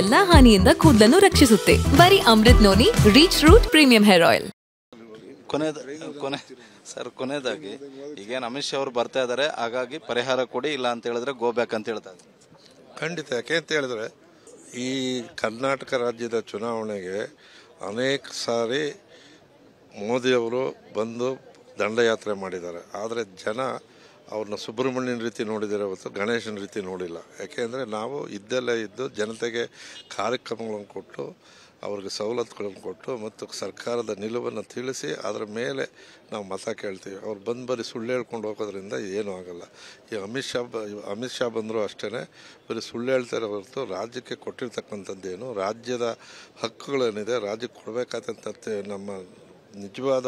ಎಲ್ಲಾ ಹಾನಿಯಿಂದ ಕೂದಲನ್ನು ರಕ್ಷಿಸುತ್ತೆ ಬರೀ Amrit noni reach root premium hair oil ಕೊನೆ ಸರ್ ಕೊನೆಯದಾಗಿ ಈಗೇನು ಅಮಿತ್ ಶಾ ಅವರು ಬರ್ತಾ ಇದ್ದಾರೆ ಹಾಗಾಗಿ ಪರಿಹಾರ ಕೊಡಿ ಇಲ್ಲ ಅಂತ ಹೇಳಿದ್ರೆ ಗೋ ಬ್ಯಾಕ್ ಅಂತ ಹೇಳ್ತಾ ಇದ್ದಾರೆ ಖಂಡಿತ ಯಾಕೆ ಅಂತ ಹೇಳಿದ್ರೆ ಈ ಕರ್ನಾಟಕ ರಾಜ್ಯದ ಚುನಾವಣೆಗೆ ಅನೇಕ ಸಾರಿ ಮೋದಿಯವರು ಬಂದು ದಂಡಯಾತ್ರೆ ಮಾಡಿದ್ದಾರೆ ಆದರೆ ಜನ ಅವ್ರನ್ನ ಸುಬ್ರಹ್ಮಣ್ಯನ ರೀತಿ ನೋಡಿದರೆ ಹೊತ್ತು ಗಣೇಶನ ರೀತಿ ನೋಡಿಲ್ಲ ಯಾಕೆಂದರೆ ನಾವು ಇದ್ದಲ್ಲೇ ಇದ್ದು ಜನತೆಗೆ ಕಾರ್ಯಕ್ರಮಗಳನ್ನು ಕೊಟ್ಟು ಅವ್ರಿಗೆ ಸವಲತ್ತುಗಳನ್ನು ಕೊಟ್ಟು ಮತ್ತು ಸರ್ಕಾರದ ನಿಲುವನ್ನು ತಿಳಿಸಿ ಅದರ ಮೇಲೆ ನಾವು ಮತ ಕೇಳ್ತೀವಿ ಅವ್ರು ಬಂದು ಬರೀ ಸುಳ್ಳು ಹೇಳ್ಕೊಂಡು ಹೋಗೋದ್ರಿಂದ ಏನೂ ಆಗಲ್ಲ ಈ ಅಮಿತ್ ಶಾ ಅಮಿತ್ ಶಾ ಬಂದರೂ ಅಷ್ಟೇ ಬರೀ ಸುಳ್ಳು ಹೇಳ್ತಾರೆ ಹೊರತು ರಾಜ್ಯಕ್ಕೆ ಕೊಟ್ಟಿರ್ತಕ್ಕಂಥದ್ದೇನು ರಾಜ್ಯದ ಹಕ್ಕುಗಳೇನಿದೆ ರಾಜ್ಯಕ್ಕೆ ಕೊಡಬೇಕಾದಂಥ ನಮ್ಮ ನಿಜವಾದ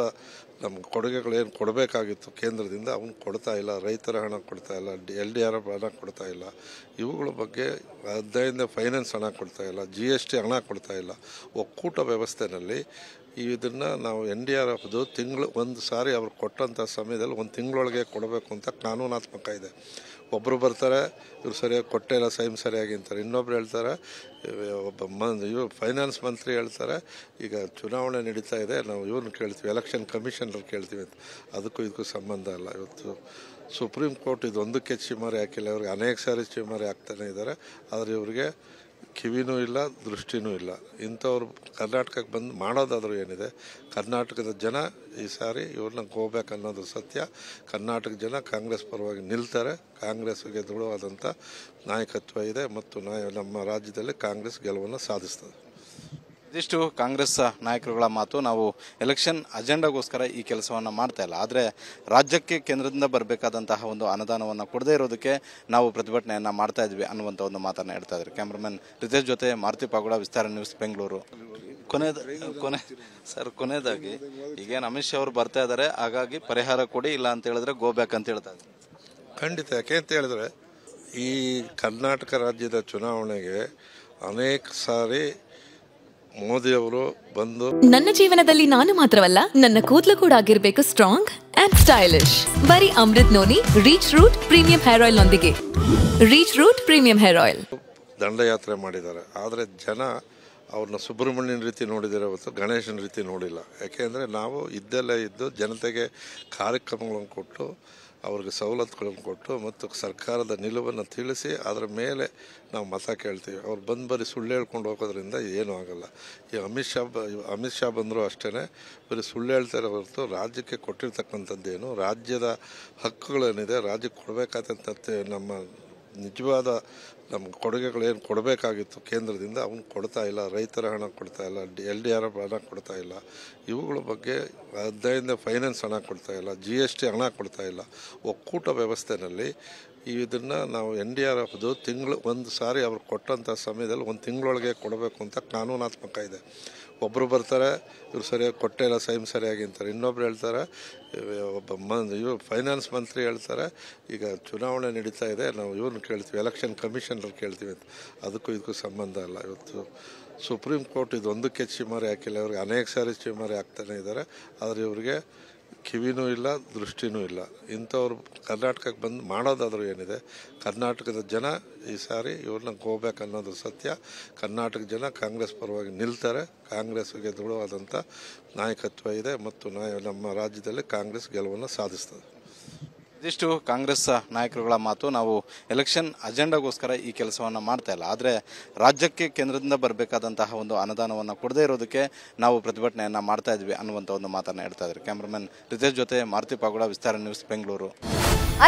ನಮ್ಮ ಕೊಡುಗೆಗಳೇನು ಕೊಡಬೇಕಾಗಿತ್ತು ಕೇಂದ್ರದಿಂದ ಅವನು ಕೊಡ್ತಾ ಇಲ್ಲ ರೈತರ ಹಣ ಕೊಡ್ತಾ ಇಲ್ಲ ಎಲ್ ಡಿ ಆರ್ ಎಫ್ ಹಣ ಕೊಡ್ತಾ ಇಲ್ಲ ಇವುಗಳ ಬಗ್ಗೆ ಅದರಿಂದ ಫೈನಾನ್ಸ್ ಹಣ ಕೊಡ್ತಾ ಇಲ್ಲ ಜಿ ಎಸ್ ಟಿ ಹಣ ಕೊಡ್ತಾ ಇಲ್ಲ ಒಕ್ಕೂಟ ವ್ಯವಸ್ಥೆಯಲ್ಲಿ ಇದನ್ನು ನಾವು ಎನ್ ಡಿ ಆರ್ ಎಫ್ದು ತಿಂಗಳು ಒಂದು ಸಾರಿ ಅವ್ರು ಕೊಟ್ಟಂಥ ಸಮಯದಲ್ಲಿ ಒಂದು ತಿಂಗಳೊಳಗೆ ಕೊಡಬೇಕು ಅಂತ ಕಾನೂನಾತ್ಮಕ ಇದೆ ಒಬ್ಬರು ಬರ್ತಾರೆ ಇವರು ಸರಿಯಾಗಿ ಕೊಟ್ಟೇ ಇಲ್ಲ ಸೈಮ್ ಸರಿಯಾಗಿ ಅಂತಾರೆ ಇನ್ನೊಬ್ರು ಹೇಳ್ತಾರೆ ಒಬ್ಬ ಮನ್ ಇವ್ರು ಫೈನಾನ್ಸ್ ಮಂತ್ರಿ ಹೇಳ್ತಾರೆ ಈಗ ಚುನಾವಣೆ ನಡೀತಾ ಇದೆ ನಾವು ಇವ್ರನ್ನ ಕೇಳ್ತೀವಿ ಎಲೆಕ್ಷನ್ ಕಮಿಷನರ್ ಕೇಳ್ತೀವಿ ಅಂತ ಅದಕ್ಕೂ ಇದಕ್ಕೂ ಸಂಬಂಧ ಇಲ್ಲ ಇವತ್ತು ಸುಪ್ರೀಂ ಕೋರ್ಟ್ ಇದೊಂದಕ್ಕೆ ಚಿಮಾರಿ ಹಾಕಿಲ್ಲ ಇವ್ರಿಗೆ ಅನೇಕ ಸಾರಿ ಚಿಮಾರಿ ಹಾಕ್ತಾನೆ ಇದ್ದಾರೆ ಆದರೆ ಇವರಿಗೆ ಕಿವಿನೂ ಇಲ್ಲ ದೃಷ್ಟಿನೂ ಇಲ್ಲ ಇಂಥವ್ರು ಕರ್ನಾಟಕಕ್ಕೆ ಬಂದು ಮಾಡೋದಾದರೂ ಏನಿದೆ ಕರ್ನಾಟಕದ ಜನ ಈ ಸಾರಿ ಇವ್ರನ್ನ ಹೋಗ್ಬೇಕು ಅನ್ನೋದು ಸತ್ಯ ಕರ್ನಾಟಕ ಜನ ಕಾಂಗ್ರೆಸ್ ಪರವಾಗಿ ನಿಲ್ತಾರೆ ಕಾಂಗ್ರೆಸ್ಗೆ ದೃಢವಾದಂಥ ನಾಯಕತ್ವ ಇದೆ ಮತ್ತು ನಾಯ ನಮ್ಮ ರಾಜ್ಯದಲ್ಲಿ ಕಾಂಗ್ರೆಸ್ ಗೆಲುವನ್ನು ಸಾಧಿಸ್ತದೆ ಇದಿಷ್ಟು ಕಾಂಗ್ರೆಸ್ ನಾಯಕರುಗಳ ಮಾತು ನಾವು ಎಲೆಕ್ಷನ್ ಅಜೆಂಡಾಗೋಸ್ಕರ ಈ ಕೆಲಸವನ್ನು ಮಾಡ್ತಾ ಇಲ್ಲ ಆದರೆ ರಾಜ್ಯಕ್ಕೆ ಕೇಂದ್ರದಿಂದ ಬರಬೇಕಾದಂತಹ ಒಂದು ಅನುದಾನವನ್ನು ಕೊಡದೇ ಇರೋದಕ್ಕೆ ನಾವು ಪ್ರತಿಭಟನೆಯನ್ನು ಮಾಡ್ತಾ ಇದ್ವಿ ಅನ್ನುವಂಥ ಒಂದು ಮಾತನ್ನು ಹೇಳ್ತಾ ಇದ್ದಾರೆ ಕ್ಯಾಮ್ರಾಮನ್ ರಿತೇಶ್ ಜೊತೆ ಮಾರುತಿ ಪಾಗುಡ ವಿಸ್ತಾರ ನ್ಯೂಸ್ ಬೆಂಗಳೂರು ಕೊನೆದ ಕೊನೆ ಸರ್ ಕೊನೆಯದಾಗಿ ಈಗೇನು ಅಮಿತ್ ಶಾ ಅವರು ಬರ್ತಾ ಇದ್ದಾರೆ ಹಾಗಾಗಿ ಪರಿಹಾರ ಕೊಡಿ ಇಲ್ಲ ಅಂತ ಹೇಳಿದ್ರೆ ಗೋ ಬ್ಯಾಕ್ ಅಂತ ಹೇಳ್ತಾ ಖಂಡಿತ ಯಾಕೆ ಅಂತ ಹೇಳಿದ್ರೆ ಈ ಕರ್ನಾಟಕ ರಾಜ್ಯದ ಚುನಾವಣೆಗೆ ಅನೇಕ ಸಾರಿ ಮೋದಿಯವರು ಬಂದು ನನ್ನ ಜೀವನದಲ್ಲಿ ನಾನು ಮಾತ್ರವಲ್ಲ ನನ್ನ ಕೂದಲು ಕೂಡ ಆಗಿರ್ಬೇಕು ಸ್ಟ್ರಾಂಗ್ ಅಂಡ್ ಸ್ಟೈಲಿಶ್ ಬರೀ Amrit noni reach root premium hair oil ನೊಂದಿಗೆ reach root premium hair oil ದಂಡಯಾತ್ರೆ ಮಾಡಿದ್ದಾರೆ ಆದರೆ ಜನ ಅವ್ರನ್ನ ಸುಬ್ರಹ್ಮಣ್ಯನ ರೀತಿ ನೋಡಿದರೆ ಹೊತ್ತು ಗಣೇಶನ ರೀತಿ ನೋಡಿಲ್ಲ ಯಾಕೆಂದರೆ ನಾವು ಇದ್ದಲ್ಲೇ ಇದ್ದು ಜನತೆಗೆ ಕಾರ್ಯಕ್ರಮಗಳನ್ನು ಕೊಟ್ಟು ಅವ್ರಿಗೆ ಸವಲತ್ತುಗಳನ್ನು ಕೊಟ್ಟು ಮತ್ತು ಸರ್ಕಾರದ ನಿಲುವನ್ನು ತಿಳಿಸಿ ಅದರ ಮೇಲೆ ನಾವು ಮತ ಕೇಳ್ತೀವಿ ಅವ್ರು ಬಂದು ಬರೀ ಸುಳ್ಳು ಹೇಳ್ಕೊಂಡು ಹೋಗೋದ್ರಿಂದ ಏನೂ ಆಗೋಲ್ಲ ಈ ಅಮಿತ್ ಶಾ ಅಮಿತ್ ಶಾ ಬಂದರೂ ಅಷ್ಟೇ ಬರೀ ಸುಳ್ಳು ಹೇಳ್ತಾರೆ ಹೊರತು ರಾಜ್ಯಕ್ಕೆ ಕೊಟ್ಟಿರ್ತಕ್ಕಂಥದ್ದೇನು ರಾಜ್ಯದ ಹಕ್ಕುಗಳೇನಿದೆ ರಾಜ್ಯಕ್ಕೆ ಕೊಡಬೇಕಾದಂಥ ನಮ್ಮ ನಿಜವಾದ ನಮ್ಗೆ ಕೊಡುಗೆಗಳೇನು ಕೊಡಬೇಕಾಗಿತ್ತು ಕೇಂದ್ರದಿಂದ ಅವನು ಕೊಡ್ತಾ ಇಲ್ಲ ರೈತರ ಹಣ ಕೊಡ್ತಾ ಇಲ್ಲ ಎಲ್ ಡಿ ಆರ್ ಎಫ್ ಹಣ ಕೊಡ್ತಾ ಇಲ್ಲ ಇವುಗಳ ಬಗ್ಗೆ ಅದರಿಂದ ಫೈನಾನ್ಸ್ ಹಣ ಕೊಡ್ತಾ ಇಲ್ಲ ಜಿ ಎಸ್ ಟಿ ಹಣ ಕೊಡ್ತಾ ಇಲ್ಲ ಒಕ್ಕೂಟ ವ್ಯವಸ್ಥೆಯಲ್ಲಿ ಇದನ್ನು ನಾವು ಎನ್ ಡಿ ಆರ್ ಎಫ್ದು ತಿಂಗಳು ಒಂದು ಸಾರಿ ಅವ್ರು ಕೊಟ್ಟಂಥ ಸಮಯದಲ್ಲಿ ಒಂದು ತಿಂಗಳೊಳಗೆ ಕೊಡಬೇಕು ಅಂತ ಕಾನೂನಾತ್ಮಕ ಇದೆ ಒಬ್ಬರು ಬರ್ತಾರೆ ಇವರು ಸರಿಯಾಗಿ ಕೊಟ್ಟೇ ಇಲ್ಲ ಸೈಮ್ ಸರಿಯಾಗಿ ಅಂತಾರೆ ಇನ್ನೊಬ್ರು ಹೇಳ್ತಾರೆ ಒಬ್ಬ ಮನ್ ಇವರು ಫೈನಾನ್ಸ್ ಮಂತ್ರಿ ಹೇಳ್ತಾರೆ ಈಗ ಚುನಾವಣೆ ನಡೀತಾ ಇದೆ ನಾವು ಇವ್ರನ್ನ ಕೇಳ್ತೀವಿ ಎಲೆಕ್ಷನ್ ಕಮಿಷನರ್ ಕೇಳ್ತೀವಿ ಅಂತ ಅದಕ್ಕೂ ಇದಕ್ಕೂ ಸಂಬಂಧ ಇಲ್ಲ ಇವತ್ತು ಸುಪ್ರೀಂ ಕೋರ್ಟ್ ಇದೊಂದಕ್ಕೆ ಚಿಮಾರಿ ಹಾಕಿಲ್ಲ ಇವ್ರಿಗೆ ಅನೇಕ ಸಾರಿ ಚಿಮಾರಿ ಹಾಕ್ತಾನೆ ಇದ್ದಾರೆ ಆದರೆ ಇವ್ರಿಗೆ ಕಿವಿನೂ ಇಲ್ಲ ದೃಷ್ಟಿನೂ ಇಲ್ಲ ಇಂಥವ್ರು ಕರ್ನಾಟಕಕ್ಕೆ ಬಂದು ಮಾಡೋದಾದರೂ ಏನಿದೆ ಕರ್ನಾಟಕದ ಜನ ಈ ಸಾರಿ ಇವ್ರನ್ನ ಹೋಗ್ಬೇಕು ಅನ್ನೋದು ಸತ್ಯ ಕರ್ನಾಟಕ ಜನ ಕಾಂಗ್ರೆಸ್ ಪರವಾಗಿ ನಿಲ್ತಾರೆ ಕಾಂಗ್ರೆಸ್ಗೆ ದೃಢವಾದಂಥ ನಾಯಕತ್ವ ಇದೆ ಮತ್ತು ನಮ್ಮ ರಾಜ್ಯದಲ್ಲಿ ಕಾಂಗ್ರೆಸ್ ಗೆಲುವನ್ನು ಸಾಧಿಸ್ತದೆ ಇದಿಷ್ಟು ಕಾಂಗ್ರೆಸ್ ನಾಯಕರುಗಳ ಮಾತು ನಾವು ಎಲೆಕ್ಷನ್ ಅಜೆಂಡಾಗೋಸ್ಕರ ಈ ಕೆಲಸವನ್ನು ಮಾಡ್ತಾ ಇಲ್ಲ ಆದರೆ ರಾಜ್ಯಕ್ಕೆ ಕೇಂದ್ರದಿಂದ ಬರಬೇಕಾದಂತಹ ಒಂದು ಅನುದಾನವನ್ನು ಕೊಡದೇ ಇರೋದಕ್ಕೆ ನಾವು ಪ್ರತಿಭಟನೆಯನ್ನು ಮಾಡ್ತಾ ಇದ್ವಿ ಅನ್ನುವಂಥ ಒಂದು ಮಾತನ್ನು ಹೇಳ್ತಾ ಇದ್ದಾರೆ ಕ್ಯಾಮ್ರಾಮನ್ ರಿತೇಶ್ ಜೊತೆ ಮಾರುತಿ ವಿಸ್ತಾರ ನ್ಯೂಸ್ ಬೆಂಗಳೂರು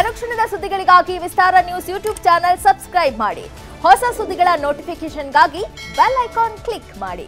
ಅರಕ್ಷಣದ ಸುದ್ದಿಗಳಿಗಾಗಿ Vistara news YouTube channel subscribe ಮಾಡಿ ಹೊಸ ಸುದ್ದಿಗಳ ನೋಟಿಫಿಕೇಶನ್ಗಾಗಿ ಬೆಲ್ ಐಕಾನ್ ಕ್ಲಿಕ್ ಮಾಡಿ